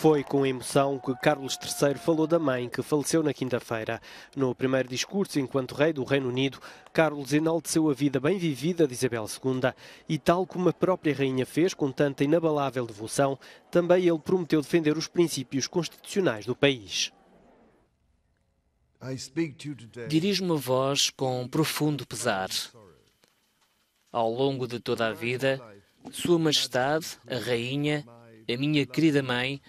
Foi com emoção que Carlos III falou da mãe que faleceu na quinta-feira. No primeiro discurso, enquanto rei do Reino Unido, Carlos enalteceu a vida bem vivida de Isabel II e, tal como a própria rainha fez com tanta inabalável devoção, também ele prometeu defender os princípios constitucionais do país. Dirijo-me a vós com profundo pesar. Ao longo de toda a vida, Sua Majestade, a Rainha, a minha querida mãe,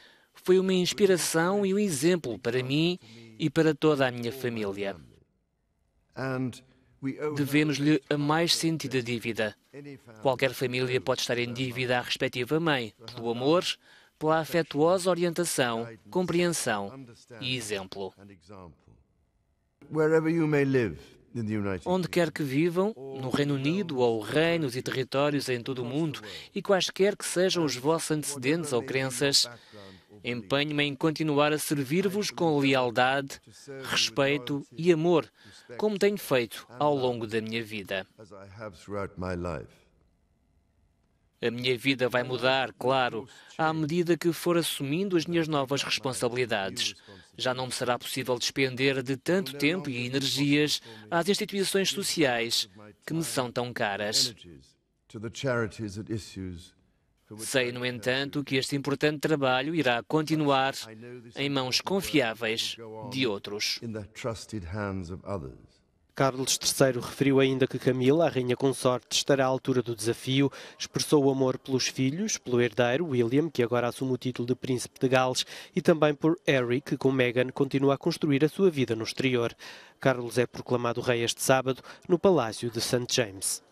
foi uma inspiração e um exemplo para mim e para toda a minha família. Devemos-lhe a mais sentida dívida. Qualquer família pode estar em dívida à respectiva mãe, pelo amor, pela afetuosa orientação, compreensão e exemplo. Onde quer que vivam, no Reino Unido ou reinos e territórios em todo o mundo, e quaisquer que sejam os vossos antecedentes ou crenças, Empenho-me em continuar a servir-vos com lealdade, respeito e amor, como tenho feito ao longo da minha vida. A minha vida vai mudar, claro, à medida que for assumindo as minhas novas responsabilidades. Já não me será possível despender de tanto tempo e energias às instituições sociais que me são tão caras. Sei, no entanto, que este importante trabalho irá continuar em mãos confiáveis de outros. Carlos III referiu ainda que Camila, a rainha consorte, estará à altura do desafio, expressou o amor pelos filhos, pelo herdeiro William, que agora assume o título de príncipe de Gales, e também por Harry, que com Meghan continua a construir a sua vida no exterior. Carlos é proclamado rei este sábado no Palácio de St. James.